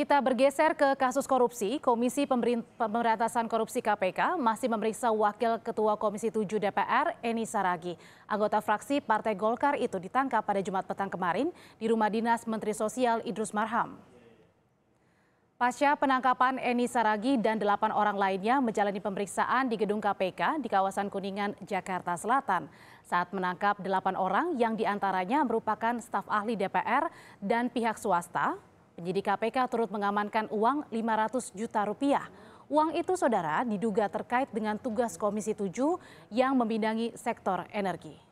Kita bergeser ke kasus korupsi. Komisi Pemberantasan Korupsi KPK masih memeriksa Wakil Ketua Komisi 7 DPR, Eni Saragi. Anggota fraksi Partai Golkar itu ditangkap pada Jumat petang kemarin di rumah dinas Menteri Sosial Idrus Marham. Pasca penangkapan Eni Saragi dan delapan orang lainnya menjalani pemeriksaan di gedung KPK di kawasan Kuningan, Jakarta Selatan. Saat menangkap delapan orang yang diantaranya merupakan staf ahli DPR dan pihak swasta, Penyidik KPK turut mengamankan uang 500 juta rupiah. Uang itu, saudara, diduga terkait dengan tugas Komisi 7 yang membidangi sektor energi.